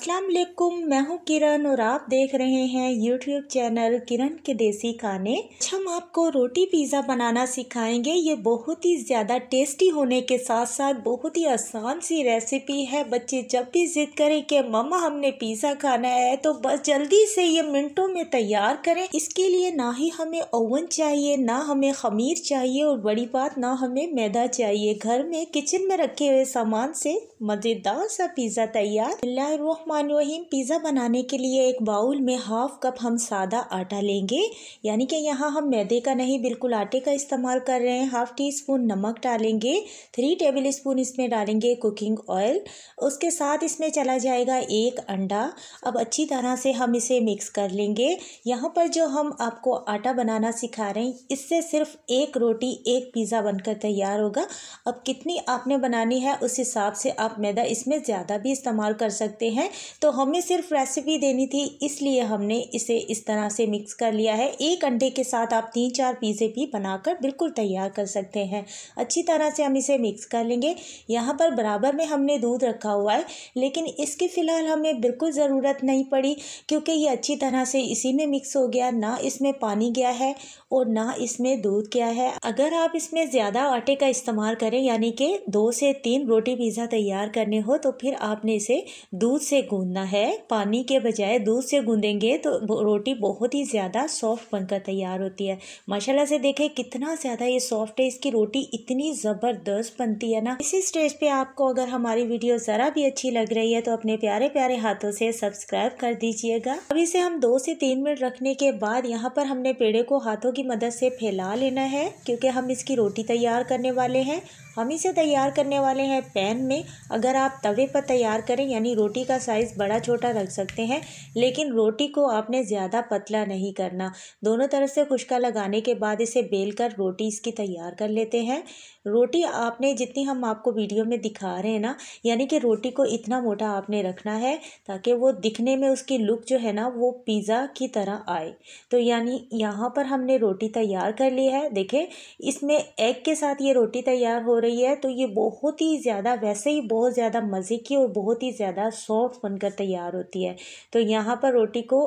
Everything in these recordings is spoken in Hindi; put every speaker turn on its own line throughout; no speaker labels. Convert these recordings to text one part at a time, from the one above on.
असलम मैं हूँ किरण और आप देख रहे हैं YouTube चैनल किरण के देसी खाने अच्छा, हम आपको रोटी पिज़्ज़ा बनाना सिखाएंगे ये बहुत ही ज़्यादा टेस्टी होने के साथ साथ बहुत ही आसान सी रेसिपी है बच्चे जब भी ज़िद करें कि मम्मा हमने पिज़्ज़ा खाना है तो बस जल्दी से ये मिनटों में तैयार करें इसके लिए ना ही हमें ओवन चाहिए ना हमें खमीर चाहिए और बड़ी बात ना हमें मैदा चाहिए घर में किचन में रखे हुए सामान से मज़ेदार सा पिज़्ज़ा तैयार रहीम पिज़्ज़ा बनाने के लिए एक बाउल में हाफ़ कप हम सादा आटा लेंगे यानी कि यहाँ हम मैदे का नहीं बिल्कुल आटे का इस्तेमाल कर रहे हैं हाफ़ टी स्पून नमक डालेंगे थ्री टेबल स्पून इसमें डालेंगे कुकिंग ऑयल उसके साथ इसमें चला जाएगा एक अंडा अब अच्छी तरह से हम इसे मिक्स कर लेंगे यहाँ पर जो हम आपको आटा बनाना सिखा रहे हैं इससे सिर्फ एक रोटी एक पिज़्ज़ा बनकर तैयार होगा अब कितनी आपने बनानी है उस हिसाब से आप मैदा इसमें ज़्यादा भी इस्तेमाल कर सकते हैं तो हमें सिर्फ रेसिपी देनी थी इसलिए हमने इसे इस तरह से मिक्स कर लिया है एक अंडे के साथ आप तीन चार पिज़्ज़े भी बनाकर बिल्कुल तैयार कर सकते हैं अच्छी तरह से हम इसे मिक्स कर लेंगे यहाँ पर बराबर में हमने दूध रखा हुआ है लेकिन इसकी फ़िलहाल हमें बिल्कुल ज़रूरत नहीं पड़ी क्योंकि ये अच्छी तरह से इसी में मिक्स हो गया ना इसमें पानी गया है और ना इसमें दूध गया है अगर आप इसमें ज़्यादा आटे का इस्तेमाल करें यानी कि दो से तीन रोटी पिज़्ज़ा तैयार करने हो तो फिर आपने इसे दूध से गूंदना है पानी के बजाय दूध से गूंदेंगे तो रोटी बहुत ही ज़्यादा सॉफ्ट बनकर तैयार होती है माशाल्लाह से देखें कितना ज़्यादा ये सॉफ्ट है इसकी रोटी इतनी ज़बरदस्त बनती है ना इसी स्टेज पे आपको अगर हमारी वीडियो ज़रा भी अच्छी लग रही है तो अपने प्यारे प्यारे हाथों से सब्सक्राइब कर दीजिएगा अब इसे हम दो से तीन मिनट रखने के बाद यहाँ पर हमने पेड़े को हाथों की मदद से फैला लेना है क्योंकि हम इसकी रोटी तैयार करने वाले हैं हम इसे तैयार करने वाले हैं पैन में अगर आप तवे पर तैयार करें यानी रोटी का साइज़ बड़ा छोटा रख सकते हैं लेकिन रोटी को आपने ज़्यादा पतला नहीं करना दोनों तरफ से खुशका लगाने के बाद इसे बेल कर रोटी इसकी तैयार कर लेते हैं रोटी आपने जितनी हम आपको वीडियो में दिखा रहे हैं ना यानी कि रोटी को इतना मोटा आपने रखना है ताकि वो दिखने में उसकी लुक जो है ना वो पिज़्ज़ा की तरह आए तो यानी यहाँ पर हमने रोटी तैयार कर ली है देखें इसमें एग के साथ ये रोटी तैयार हो रही है तो ये बहुत ही ज़्यादा वैसे ही बहुत ज़्यादा मज़े की और बहुत ही ज़्यादा सॉफ्ट बनकर तैयार होती है तो यहाँ पर रोटी को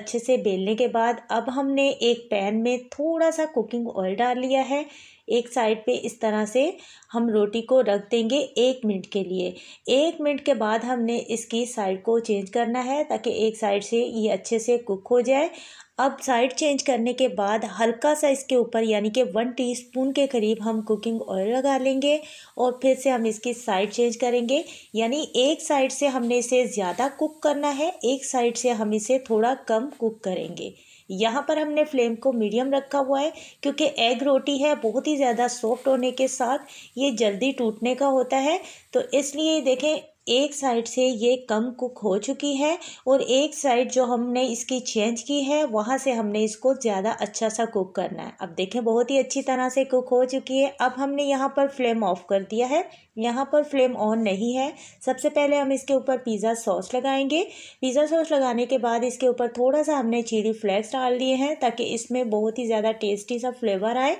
अच्छे से बेलने के बाद अब हमने एक पैन में थोड़ा सा कुकिंग ऑयल डाल लिया है एक साइड पे इस तरह से हम रोटी को रख देंगे एक मिनट के लिए एक मिनट के बाद हमने इसकी साइड को चेंज करना है ताकि एक साइड से ये अच्छे से कुक हो जाए अब साइड चेंज करने के बाद हल्का सा इसके ऊपर यानी कि वन टीस्पून के करीब हम कुकिंग ऑयल लगा लेंगे और फिर से हम इसकी साइड चेंज करेंगे यानी एक साइड से हमने इसे ज़्यादा कुक करना है एक साइड से हम इसे थोड़ा कम कुक करेंगे यहाँ पर हमने फ्लेम को मीडियम रखा हुआ है क्योंकि एग रोटी है बहुत ही ज़्यादा सॉफ्ट होने के साथ ये जल्दी टूटने का होता है तो इसलिए देखें एक साइड से ये कम कुक हो चुकी है और एक साइड जो हमने इसकी चेंज की है वहाँ से हमने इसको ज़्यादा अच्छा सा कुक करना है अब देखें बहुत ही अच्छी तरह से कुक हो चुकी है अब हमने यहाँ पर फ्लेम ऑफ कर दिया है यहाँ पर फ्लेम ऑन नहीं है सबसे पहले हम इसके ऊपर पिज़्ज़ा सॉस लगाएंगे पिज़्ज़ा सॉस लगाने के बाद इसके ऊपर थोड़ा सा हमने चिली फ्लेक्स डाल दिए हैं ताकि इसमें बहुत ही ज़्यादा टेस्टी सा फ्लेवर आए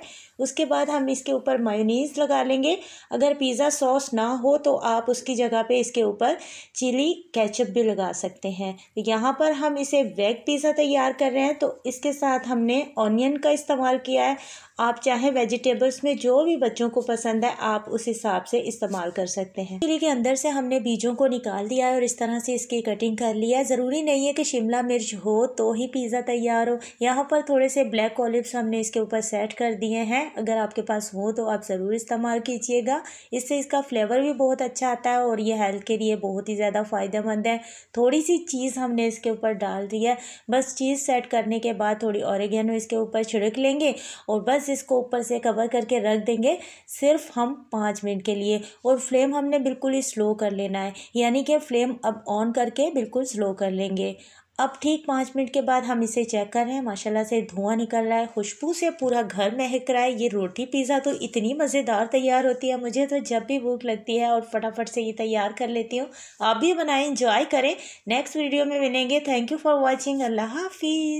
उसके बाद हम इसके ऊपर मायोनीज़ लगा लेंगे अगर पिज़्ज़ा सॉस ना हो तो आप उसकी जगह पे इसके इसके ऊपर चिली केचप भी लगा सकते हैं तो यहाँ पर हम इसे वेग पिज़्ज़ा तैयार कर रहे हैं तो इसके साथ हमने ऑनियन का इस्तेमाल किया है आप चाहे वेजिटेबल्स में जो भी बच्चों को पसंद है आप उस हिसाब से इस्तेमाल कर सकते हैं चिली के अंदर से हमने बीजों को निकाल दिया है और इस तरह से इसकी कटिंग कर लिया है ज़रूरी नहीं है कि शिमला मिर्च हो तो ही पिज़्ज़ा तैयार हो यहाँ पर थोड़े से ब्लैक ऑलिव्स हमने इसके ऊपर सेट कर दिए हैं अगर आपके पास हो तो आप ज़रूर इस्तेमाल कीजिएगा इससे इसका फ्लेवर भी बहुत अच्छा आता है और ये हेल्थ हेल्थ के लिए बहुत ही ज़्यादा फ़ायदेमंद है थोड़ी सी चीज़ हमने इसके ऊपर डाल दी है बस चीज़ सेट करने के बाद थोड़ी औरगेनो इसके ऊपर छिड़क लेंगे और बस इसको ऊपर से कवर करके रख देंगे सिर्फ हम पाँच मिनट के लिए और फ्लेम हमने बिल्कुल ही स्लो कर लेना है यानी कि फ्लेम अब ऑन करके बिल्कुल स्लो कर लेंगे अब ठीक पाँच मिनट के बाद हम इसे चेक कर रहे हैं माशाल्लाह से धुआं निकल रहा है खुशबू से पूरा घर महक रहा है ये रोटी पिज़्ज़ा तो इतनी मज़ेदार तैयार होती है मुझे तो जब भी भूख लगती है और फटाफट से ये तैयार कर लेती हूँ आप भी बनाएं इंजॉय करें नेक्स्ट वीडियो में मिलेंगे थैंक यू फॉर वॉचिंग अल्लाह हाफिज़